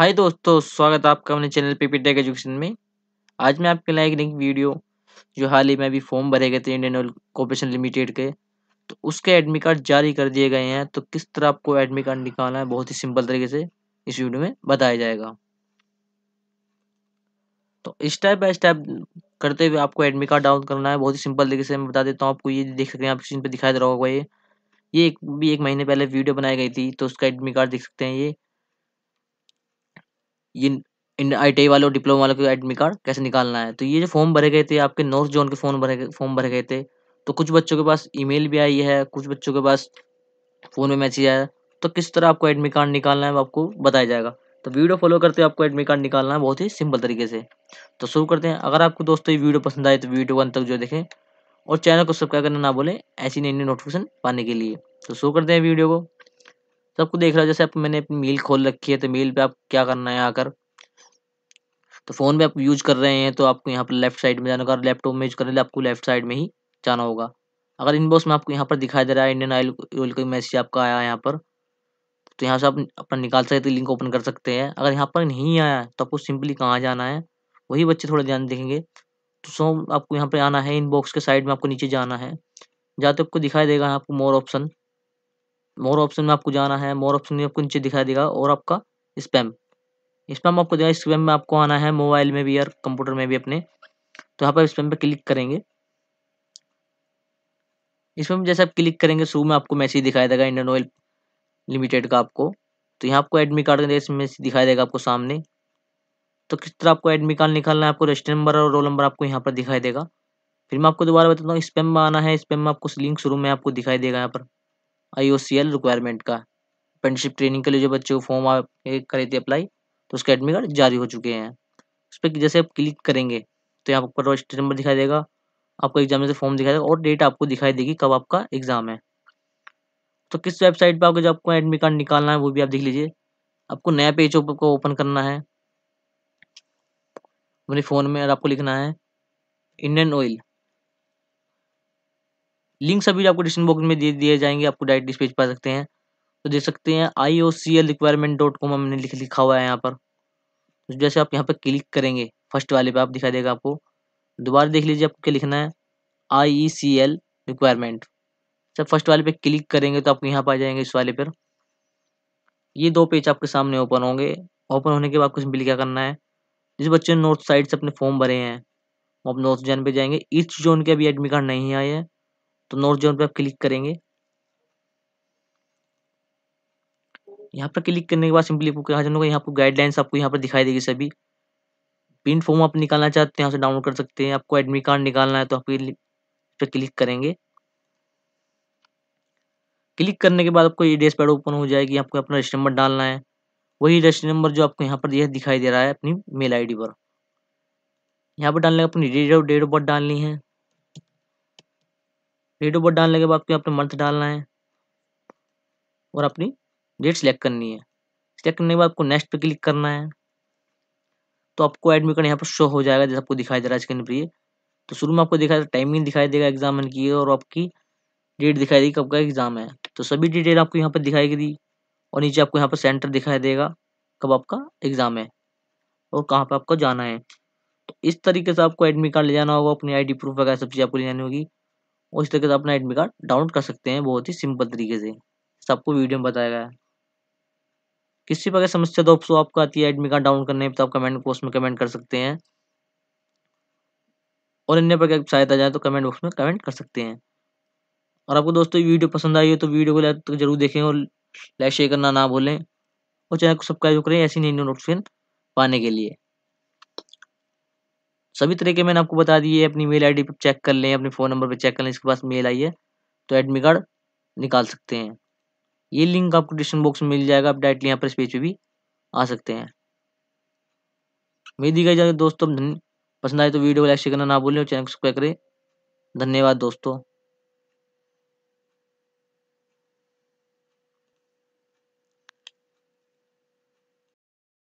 हाय दोस्तों स्वागत है आपका अपने चैनल पे टेक एजुकेशन में आज मैं आपके लाए एक नई वीडियो जो हाल ही में अभी फॉर्म भरे गए थे इंडियन ऑयल कॉर्पोरेशन लिमिटेड के तो उसके एडमिट कार्ड जारी कर दिए गए हैं तो किस तरह आपको एडमिट कार्ड निकालना है बहुत ही सिंपल तरीके से इस वीडियो में बताया जाएगा तो स्टेप बाय स्टेप करते हुए आपको एडमिट कार्ड डाउन करना है बहुत ही सिंपल तरीके से मैं बता देता हूँ आपको ये देख सकते हैं आप स्क्रीन पर दिखाई दे रहा होगा ये ये एक भी एक महीने पहले वीडियो बनाई गई थी तो उसका एडमिट कार्ड देख सकते हैं ये ये इन आई वालों और डिप्लोमा वालों के एडमिट कार्ड कैसे निकालना है तो ये जो फॉर्म भरे गए थे आपके नॉर्थ जोन के फॉर्म भरे फॉर्म भरे गए थे तो कुछ बच्चों के पास ईमेल भी आई है कुछ बच्चों के पास फ़ोन में मैसेज आया तो किस तरह आपको एडमिट कार्ड निकालना है वो आपको बताया जाएगा तो वीडियो फॉलो करते हुए आपको एडमिट कार्ड निकालना है बहुत ही सिंपल तरीके से तो शुरू करते हैं अगर आपको दोस्तों ये वीडियो पसंद आए तो वीडियो वन तक जो देखें और चैनल को सब्सक्राइब करना ना बोले ऐसी नई नई नोटिफिकेशन पाने के लिए तो शुरू करते हैं वीडियो को सबको देख रहा हो जैसे आप मैंने मेल खोल रखी है तो मेल पे आप क्या करना है आकर तो फ़ोन पे आप यूज कर रहे हैं तो आपको यहाँ पर लेफ्ट साइड में जाना होगा लैपटॉप में यूज करने आपको लेफ्ट साइड में ही जाना होगा अगर इनबॉक्स में आपको यहाँ पर दिखाई दे रहा है इंडियन ऑयल ऑयल का मैसेज आपका आया है यहाँ पर तो यहाँ से आप अपना निकाल सकते लिंक ओपन कर सकते हैं अगर यहाँ पर नहीं आया तो आपको सिंपली कहाँ जाना है वही बच्चे थोड़ा ध्यान देखेंगे तो सो आपको यहाँ पर आना है इनबॉक्स के साइड में आपको नीचे जाना है जहाँ तक आपको दिखाई देगा आपको मोर ऑप्शन मोर ऑप्शन में आपको जाना है मोर ऑप्शन में आपको नीचे दिखाई देगा और आपका स्पैम स्पैम आपको देगा स्पैम में आपको आना है मोबाइल में भी और कंप्यूटर में भी अपने तो यहाँ पर स्पैम पे क्लिक करेंगे इसमें जैसे आप क्लिक करेंगे शुरू में आपको मैसेज दिखाई देगा इंडियन ऑयल लिमिटेड का आपको तो यहाँ आपको एडमिट कार्ड इसमें दिखाई देगा आपको सामने तो किस तरह आपको एडमिट कार्ड निकालना है आपको रजिस्टर नंबर और रोल नंबर आपको यहाँ पर दिखाई देगा फिर मैं आपको दोबारा बताता हूँ स्पैम में आना है स्पैम में आपको लिंक शुरू में आपको दिखाई देगा यहाँ पर आई रिक्वायरमेंट का अप्रेंटिसिप ट्रेनिंग के लिए जो बच्चे को फॉर्म आप करे थे अप्लाई तो उसके एडमिट कार्ड जारी हो चुके हैं उस पर जैसे आप क्लिक करेंगे तो यहाँ पर रजिस्टर नंबर दिखाई देगा आपको एग्जाम से फॉर्म दिखाई देगा और डेट आपको दिखाई देगी कब आपका एग्जाम है तो किस वेबसाइट पर आपको जो आपको एडमिट कार्ड निकालना है वो भी आप देख लीजिए आपको नया पेज को ओपन करना है अपने फ़ोन में और आपको लिखना है इंडियन ऑयल लिंक सभी आपको डिस्क्रिप्शन बॉक्स में दे दिए जाएंगे आपको डायरेक्ट इस पेज पा सकते हैं तो देख सकते हैं I O C L requirement dot com हमने लिख लिखा हुआ है यहाँ पर तो जैसे आप यहाँ पर क्लिक करेंगे फर्स्ट वाले पे आप दिखाई देगा आपको दोबारा देख लीजिए आपको क्या लिखना है I E C L requirement जब फर्स्ट वाले पे क्लिक करेंगे तो आप यहाँ पर आ जाएंगे इस वाले पर ये दो पेज आपके सामने ओपन होंगे ओपन होने के बाद कुछ बिल क्या करना है जिस बच्चे ने नॉर्थ साइड से अपने फॉर्म भरे हैं आप नॉर्थ जोन पे जाएंगे ईस्ट जोन के अभी एडमिट कार्ड नहीं आए हैं तो नॉर्थ जोन पे आप क्लिक करेंगे यहाँ पर क्लिक करने के बाद सिंपली आपको कहा जाऊंगा यहाँ पर गाइडलाइंस आपको यहाँ पर दिखाई देगी सभी प्रिंट फॉर्म आप निकालना चाहते हैं यहाँ से डाउनलोड कर सकते हैं आपको एडमिट कार्ड निकालना है तो आप पर क्लिक करेंगे क्लिक करने के बाद आपको ये डेस्क पैड ओपन हो जाएगी आपको अपना रजिस्टर नंबर डालना है वही रजिस्टर नंबर जो आपको यहाँ पर यह दिखाई दे रहा है अपनी मेल आईडी पर यहाँ पर डालने अपनी date of date of birth डालनी है डेट ऑफ बर्थ डालने के बाद अपने मंथ डालना है और अपनी डेट सेलेक्ट करनी है सिलेक्ट करने के बाद आपको नेक्स्ट पे क्लिक करना है तो आपको एडमिट कार्ड यहाँ पर शो हो जाएगा जैसे आपको दिखाई दे रहा है स्क्रीन पर तो शुरू में आपको दिखाई टाइमिंग दिखाई देगा एग्जाम की और आपकी डेट दिखाई देगी कब का एग्जाम है तो सभी डिटेल आपको यहाँ पर दिखाई दी और नीचे आपको यहाँ पर सेंटर दिखाई देगा कब आपका एग्जाम है और कहाँ पर आपको जाना है तो इस तरीके से आपको एडमिट कार्ड ले जाना होगा अपनी आईडी प्रूफ वगैरह सब चीज़ आपको ले जानी होगी उस तरीके से अपना एडमिट कार्ड डाउनलोड कर सकते हैं बहुत ही सिंपल तरीके से सबको वीडियो में बताया गया है किसी प्रकार समस्या तो आपको आती है एडमिट कार्ड डाउनलोड करने पर तो आप कमेंट बॉक्स में कमेंट कर सकते हैं और अन्य प्रकार की सहायता जाए तो कमेंट बॉक्स में कमेंट कर सकते हैं और आपको दोस्तों वीडियो पसंद आई हो तो वीडियो को तक जरूर देखें और लाइक शेयर करना ना भूलें और चैनल को सब्सक्राइब करें ऐसी नई नई नोटिफिकेशन पाने के लिए सभी तरीके मैंने आपको बता दिए अपनी मेल आईडी पर चेक कर लें अपने फ़ोन नंबर पर चेक कर लें इसके पास मेल आई है तो एडमिट कार्ड निकाल सकते हैं ये लिंक आपको डिस्क्रिप्शन बॉक्स में मिल जाएगा आप डायरेक्टली यहाँ पर इस पेज पर भी आ सकते हैं मेरी दी गई जाए दोस्तों पसंद आए तो वीडियो को लाइक शेयर करना ना भूलें और चैनल को सब्सक्राइब करें धन्यवाद दोस्तों